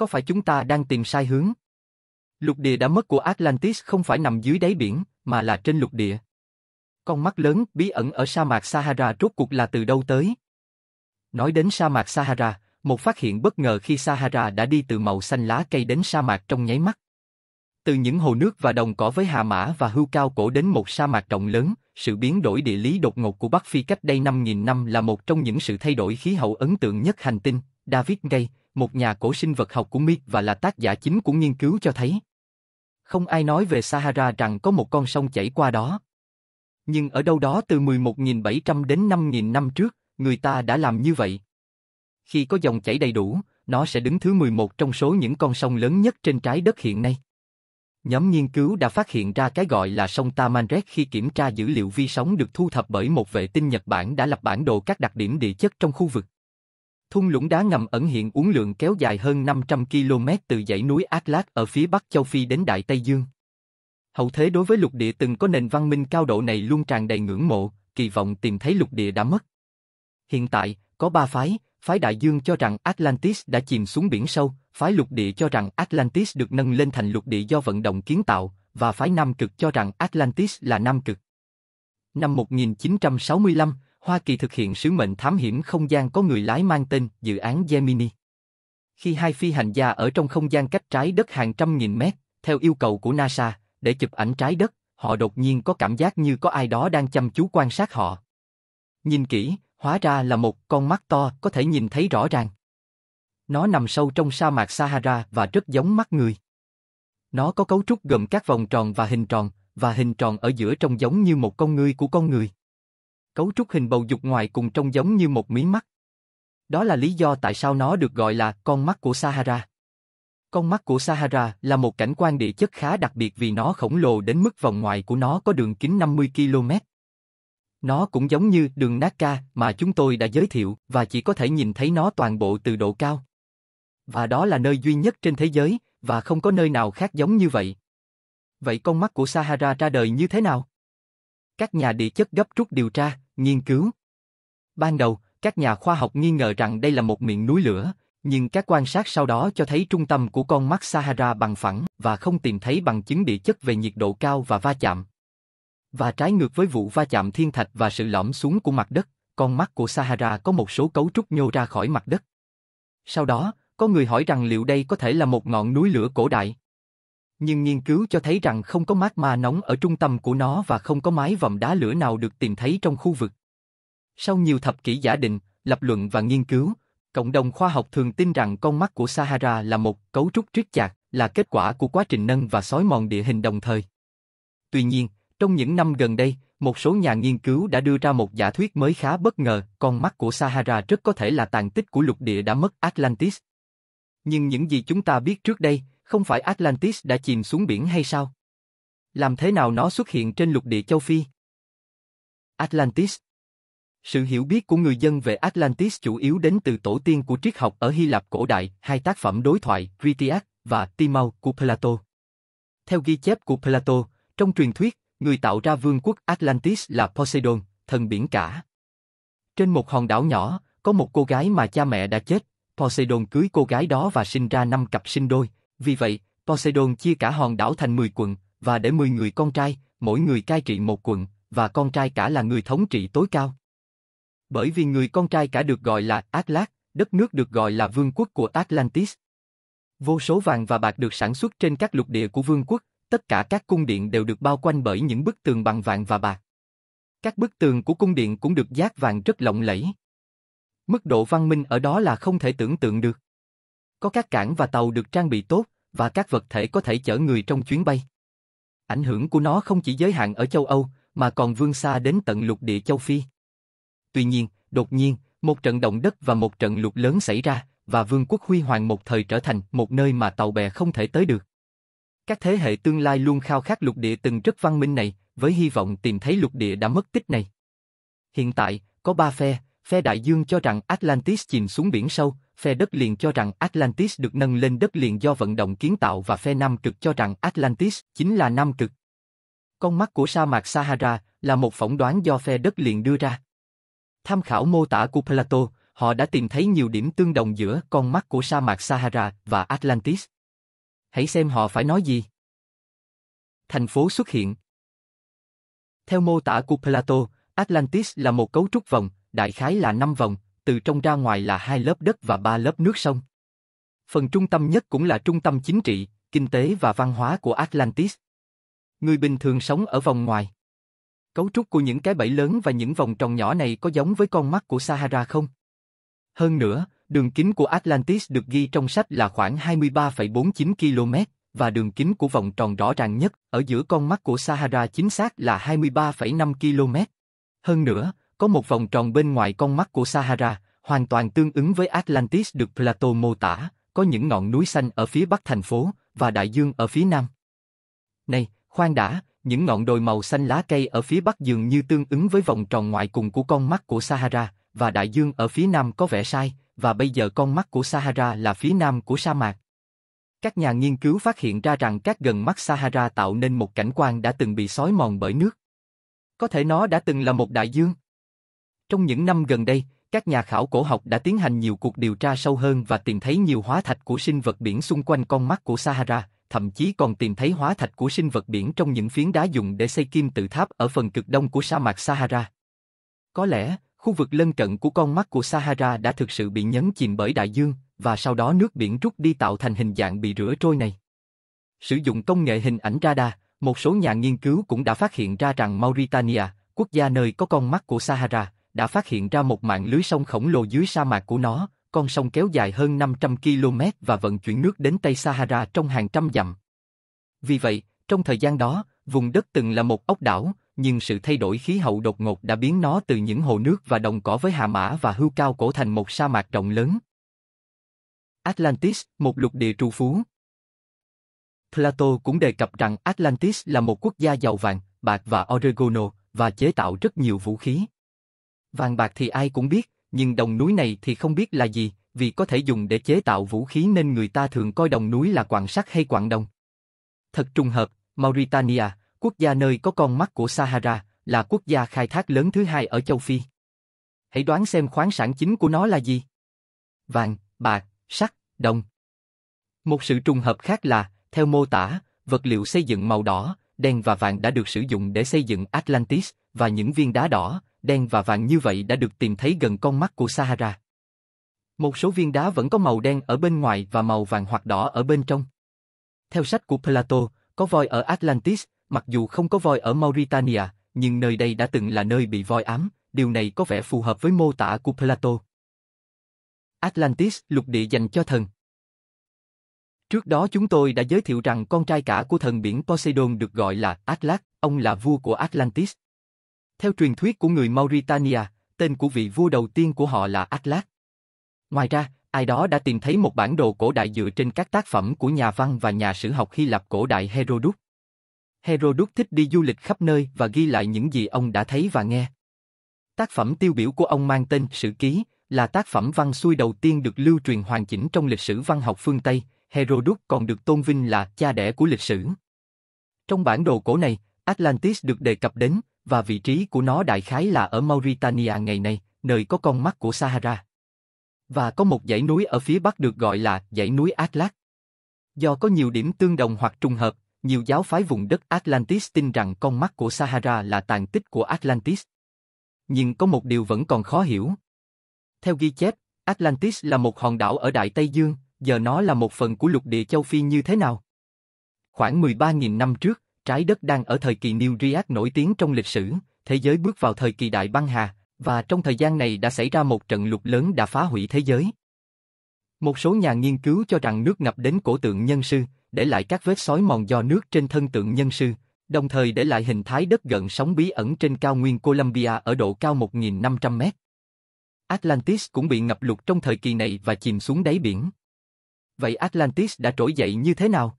có phải chúng ta đang tìm sai hướng? Lục địa đã mất của Atlantis không phải nằm dưới đáy biển, mà là trên lục địa. Con mắt lớn bí ẩn ở sa mạc Sahara rốt cuộc là từ đâu tới? Nói đến sa mạc Sahara, một phát hiện bất ngờ khi Sahara đã đi từ màu xanh lá cây đến sa mạc trong nháy mắt. Từ những hồ nước và đồng cỏ với hà mã và hưu cao cổ đến một sa mạc rộng lớn, sự biến đổi địa lý đột ngột của Bắc Phi cách đây 5.000 năm là một trong những sự thay đổi khí hậu ấn tượng nhất hành tinh. David Gay, một nhà cổ sinh vật học của Mick và là tác giả chính của nghiên cứu cho thấy. Không ai nói về Sahara rằng có một con sông chảy qua đó. Nhưng ở đâu đó từ 11.700 đến 5.000 năm trước, người ta đã làm như vậy. Khi có dòng chảy đầy đủ, nó sẽ đứng thứ 11 trong số những con sông lớn nhất trên trái đất hiện nay. Nhóm nghiên cứu đã phát hiện ra cái gọi là sông Tamanrek khi kiểm tra dữ liệu vi sóng được thu thập bởi một vệ tinh Nhật Bản đã lập bản đồ các đặc điểm địa chất trong khu vực. Thung lũng đá ngầm ẩn hiện uống lượng kéo dài hơn 500 km từ dãy núi Atlas ở phía bắc châu Phi đến Đại Tây Dương. Hậu thế đối với lục địa từng có nền văn minh cao độ này luôn tràn đầy ngưỡng mộ, kỳ vọng tìm thấy lục địa đã mất. Hiện tại, có ba phái, phái đại dương cho rằng Atlantis đã chìm xuống biển sâu, phái lục địa cho rằng Atlantis được nâng lên thành lục địa do vận động kiến tạo, và phái nam cực cho rằng Atlantis là nam cực. Năm 1965, Hoa Kỳ thực hiện sứ mệnh thám hiểm không gian có người lái mang tên dự án Gemini. Khi hai phi hành gia ở trong không gian cách trái đất hàng trăm nghìn mét, theo yêu cầu của NASA, để chụp ảnh trái đất, họ đột nhiên có cảm giác như có ai đó đang chăm chú quan sát họ. Nhìn kỹ, hóa ra là một con mắt to có thể nhìn thấy rõ ràng. Nó nằm sâu trong sa mạc Sahara và rất giống mắt người. Nó có cấu trúc gồm các vòng tròn và hình tròn, và hình tròn ở giữa trông giống như một con ngươi của con người. Cấu trúc hình bầu dục ngoài cùng trông giống như một mí mắt. Đó là lý do tại sao nó được gọi là con mắt của Sahara. Con mắt của Sahara là một cảnh quan địa chất khá đặc biệt vì nó khổng lồ đến mức vòng ngoài của nó có đường kính 50 km. Nó cũng giống như đường Naka mà chúng tôi đã giới thiệu và chỉ có thể nhìn thấy nó toàn bộ từ độ cao. Và đó là nơi duy nhất trên thế giới và không có nơi nào khác giống như vậy. Vậy con mắt của Sahara ra đời như thế nào? các nhà địa chất gấp rút điều tra, nghiên cứu. Ban đầu, các nhà khoa học nghi ngờ rằng đây là một miệng núi lửa, nhưng các quan sát sau đó cho thấy trung tâm của con mắt Sahara bằng phẳng và không tìm thấy bằng chứng địa chất về nhiệt độ cao và va chạm. Và trái ngược với vụ va chạm thiên thạch và sự lõm xuống của mặt đất, con mắt của Sahara có một số cấu trúc nhô ra khỏi mặt đất. Sau đó, có người hỏi rằng liệu đây có thể là một ngọn núi lửa cổ đại? nhưng nghiên cứu cho thấy rằng không có mát ma nóng ở trung tâm của nó và không có mái vòm đá lửa nào được tìm thấy trong khu vực. Sau nhiều thập kỷ giả định, lập luận và nghiên cứu, cộng đồng khoa học thường tin rằng con mắt của Sahara là một cấu trúc triết chặt, là kết quả của quá trình nâng và xói mòn địa hình đồng thời. Tuy nhiên, trong những năm gần đây, một số nhà nghiên cứu đã đưa ra một giả thuyết mới khá bất ngờ, con mắt của Sahara rất có thể là tàn tích của lục địa đã mất Atlantis. Nhưng những gì chúng ta biết trước đây, không phải Atlantis đã chìm xuống biển hay sao? Làm thế nào nó xuất hiện trên lục địa châu Phi? Atlantis Sự hiểu biết của người dân về Atlantis chủ yếu đến từ tổ tiên của triết học ở Hy Lạp cổ đại, hai tác phẩm đối thoại Critias và Timau của Plato. Theo ghi chép của Plato, trong truyền thuyết, người tạo ra vương quốc Atlantis là Poseidon, thần biển cả. Trên một hòn đảo nhỏ, có một cô gái mà cha mẹ đã chết, Poseidon cưới cô gái đó và sinh ra năm cặp sinh đôi, vì vậy, Poseidon chia cả hòn đảo thành 10 quận, và để 10 người con trai, mỗi người cai trị một quận, và con trai cả là người thống trị tối cao. Bởi vì người con trai cả được gọi là Atlas, đất nước được gọi là vương quốc của Atlantis. Vô số vàng và bạc được sản xuất trên các lục địa của vương quốc, tất cả các cung điện đều được bao quanh bởi những bức tường bằng vàng và bạc. Các bức tường của cung điện cũng được giác vàng rất lộng lẫy. Mức độ văn minh ở đó là không thể tưởng tượng được có các cảng và tàu được trang bị tốt, và các vật thể có thể chở người trong chuyến bay. Ảnh hưởng của nó không chỉ giới hạn ở châu Âu, mà còn vươn xa đến tận lục địa châu Phi. Tuy nhiên, đột nhiên, một trận động đất và một trận lụt lớn xảy ra, và vương quốc huy hoàng một thời trở thành một nơi mà tàu bè không thể tới được. Các thế hệ tương lai luôn khao khát lục địa từng rất văn minh này, với hy vọng tìm thấy lục địa đã mất tích này. Hiện tại, có ba phe, phe đại dương cho rằng Atlantis chìm xuống biển sâu, phe đất liền cho rằng Atlantis được nâng lên đất liền do vận động kiến tạo và phe nam cực cho rằng Atlantis chính là nam cực. Con mắt của sa mạc Sahara là một phỏng đoán do phe đất liền đưa ra. Tham khảo mô tả của Plato, họ đã tìm thấy nhiều điểm tương đồng giữa con mắt của sa mạc Sahara và Atlantis. Hãy xem họ phải nói gì. Thành phố xuất hiện. Theo mô tả của Plato, Atlantis là một cấu trúc vòng, đại khái là 5 vòng, từ trong ra ngoài là hai lớp đất và ba lớp nước sông. Phần trung tâm nhất cũng là trung tâm chính trị, kinh tế và văn hóa của Atlantis. Người bình thường sống ở vòng ngoài. Cấu trúc của những cái bẫy lớn và những vòng tròn nhỏ này có giống với con mắt của Sahara không? Hơn nữa, đường kính của Atlantis được ghi trong sách là khoảng 23,49 km, và đường kính của vòng tròn rõ ràng nhất ở giữa con mắt của Sahara chính xác là 23,5 km. Hơn nữa, có một vòng tròn bên ngoài con mắt của Sahara, hoàn toàn tương ứng với Atlantis được Plato mô tả, có những ngọn núi xanh ở phía bắc thành phố và đại dương ở phía nam. Này, khoan đã, những ngọn đồi màu xanh lá cây ở phía bắc dường như tương ứng với vòng tròn ngoại cùng của con mắt của Sahara, và đại dương ở phía nam có vẻ sai, và bây giờ con mắt của Sahara là phía nam của sa mạc. Các nhà nghiên cứu phát hiện ra rằng các gần mắt Sahara tạo nên một cảnh quan đã từng bị sói mòn bởi nước. Có thể nó đã từng là một đại dương. Trong những năm gần đây, các nhà khảo cổ học đã tiến hành nhiều cuộc điều tra sâu hơn và tìm thấy nhiều hóa thạch của sinh vật biển xung quanh con mắt của Sahara, thậm chí còn tìm thấy hóa thạch của sinh vật biển trong những phiến đá dùng để xây kim tự tháp ở phần cực đông của sa mạc Sahara. Có lẽ, khu vực lân cận của con mắt của Sahara đã thực sự bị nhấn chìm bởi đại dương, và sau đó nước biển rút đi tạo thành hình dạng bị rửa trôi này. Sử dụng công nghệ hình ảnh radar, một số nhà nghiên cứu cũng đã phát hiện ra rằng Mauritania, quốc gia nơi có con mắt của Sahara, đã phát hiện ra một mạng lưới sông khổng lồ dưới sa mạc của nó, con sông kéo dài hơn 500 km và vận chuyển nước đến Tây Sahara trong hàng trăm dặm. Vì vậy, trong thời gian đó, vùng đất từng là một ốc đảo, nhưng sự thay đổi khí hậu đột ngột đã biến nó từ những hồ nước và đồng cỏ với hạ mã và hưu cao cổ thành một sa mạc rộng lớn. Atlantis, một lục địa trù phú. Plato cũng đề cập rằng Atlantis là một quốc gia giàu vàng, bạc và oregano, và chế tạo rất nhiều vũ khí. Vàng bạc thì ai cũng biết, nhưng đồng núi này thì không biết là gì, vì có thể dùng để chế tạo vũ khí nên người ta thường coi đồng núi là quặng sắt hay quặng đồng. Thật trùng hợp, Mauritania, quốc gia nơi có con mắt của Sahara, là quốc gia khai thác lớn thứ hai ở châu Phi. Hãy đoán xem khoáng sản chính của nó là gì? Vàng, bạc, sắt, đồng. Một sự trùng hợp khác là, theo mô tả, vật liệu xây dựng màu đỏ, đen và vàng đã được sử dụng để xây dựng Atlantis và những viên đá đỏ, đen và vàng như vậy đã được tìm thấy gần con mắt của Sahara. Một số viên đá vẫn có màu đen ở bên ngoài và màu vàng hoặc đỏ ở bên trong. Theo sách của Plato, có voi ở Atlantis, mặc dù không có voi ở Mauritania, nhưng nơi đây đã từng là nơi bị voi ám, điều này có vẻ phù hợp với mô tả của Plato. Atlantis, lục địa dành cho thần. Trước đó chúng tôi đã giới thiệu rằng con trai cả của thần biển Poseidon được gọi là Atlas, ông là vua của Atlantis. Theo truyền thuyết của người Mauritania, tên của vị vua đầu tiên của họ là Atlas. Ngoài ra, ai đó đã tìm thấy một bản đồ cổ đại dựa trên các tác phẩm của nhà văn và nhà sử học Hy Lạp cổ đại Herodot. Herodot thích đi du lịch khắp nơi và ghi lại những gì ông đã thấy và nghe. Tác phẩm tiêu biểu của ông mang tên Sử ký, là tác phẩm văn xuôi đầu tiên được lưu truyền hoàn chỉnh trong lịch sử văn học phương Tây, Herodot còn được tôn vinh là cha đẻ của lịch sử. Trong bản đồ cổ này, Atlantis được đề cập đến, và vị trí của nó đại khái là ở Mauritania ngày nay, nơi có con mắt của Sahara. Và có một dãy núi ở phía bắc được gọi là dãy núi Atlas. Do có nhiều điểm tương đồng hoặc trùng hợp, nhiều giáo phái vùng đất Atlantis tin rằng con mắt của Sahara là tàn tích của Atlantis. Nhưng có một điều vẫn còn khó hiểu. Theo ghi chép, Atlantis là một hòn đảo ở Đại Tây Dương, giờ nó là một phần của lục địa châu Phi như thế nào? Khoảng 13.000 năm trước, Trái đất đang ở thời kỳ New Riad nổi tiếng trong lịch sử, thế giới bước vào thời kỳ đại băng hà, và trong thời gian này đã xảy ra một trận lụt lớn đã phá hủy thế giới. Một số nhà nghiên cứu cho rằng nước ngập đến cổ tượng nhân sư, để lại các vết sói mòn do nước trên thân tượng nhân sư, đồng thời để lại hình thái đất gần sóng bí ẩn trên cao nguyên Colombia ở độ cao 1.500 mét. Atlantis cũng bị ngập lụt trong thời kỳ này và chìm xuống đáy biển. Vậy Atlantis đã trỗi dậy như thế nào?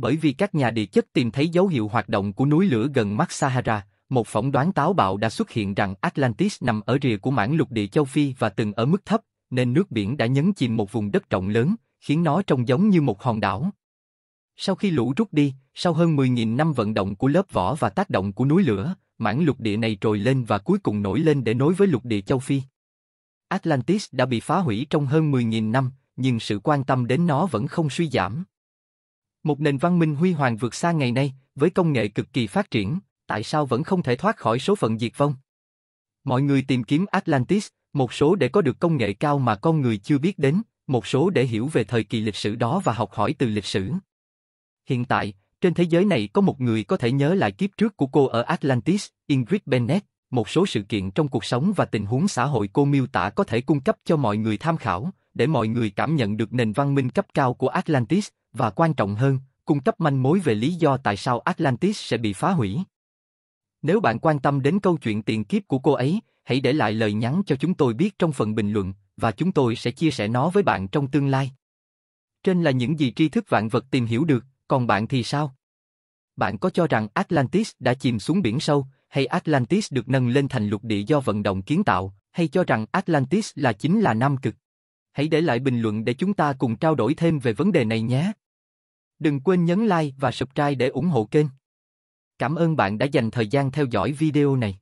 bởi vì các nhà địa chất tìm thấy dấu hiệu hoạt động của núi lửa gần mắt Sahara, một phỏng đoán táo bạo đã xuất hiện rằng Atlantis nằm ở rìa của mảng lục địa châu Phi và từng ở mức thấp, nên nước biển đã nhấn chìm một vùng đất rộng lớn, khiến nó trông giống như một hòn đảo. Sau khi lũ rút đi, sau hơn 10.000 năm vận động của lớp vỏ và tác động của núi lửa, mảng lục địa này trồi lên và cuối cùng nổi lên để nối với lục địa châu Phi. Atlantis đã bị phá hủy trong hơn 10.000 năm, nhưng sự quan tâm đến nó vẫn không suy giảm. Một nền văn minh huy hoàng vượt xa ngày nay, với công nghệ cực kỳ phát triển, tại sao vẫn không thể thoát khỏi số phận diệt vong? Mọi người tìm kiếm Atlantis, một số để có được công nghệ cao mà con người chưa biết đến, một số để hiểu về thời kỳ lịch sử đó và học hỏi từ lịch sử. Hiện tại, trên thế giới này có một người có thể nhớ lại kiếp trước của cô ở Atlantis, Ingrid Bennett, một số sự kiện trong cuộc sống và tình huống xã hội cô miêu tả có thể cung cấp cho mọi người tham khảo, để mọi người cảm nhận được nền văn minh cấp cao của Atlantis, và quan trọng hơn, cung cấp manh mối về lý do tại sao Atlantis sẽ bị phá hủy. Nếu bạn quan tâm đến câu chuyện tiền kiếp của cô ấy, hãy để lại lời nhắn cho chúng tôi biết trong phần bình luận và chúng tôi sẽ chia sẻ nó với bạn trong tương lai. Trên là những gì tri thức vạn vật tìm hiểu được, còn bạn thì sao? Bạn có cho rằng Atlantis đã chìm xuống biển sâu, hay Atlantis được nâng lên thành lục địa do vận động kiến tạo, hay cho rằng Atlantis là chính là nam cực? hãy để lại bình luận để chúng ta cùng trao đổi thêm về vấn đề này nhé. Đừng quên nhấn like và subscribe để ủng hộ kênh. Cảm ơn bạn đã dành thời gian theo dõi video này.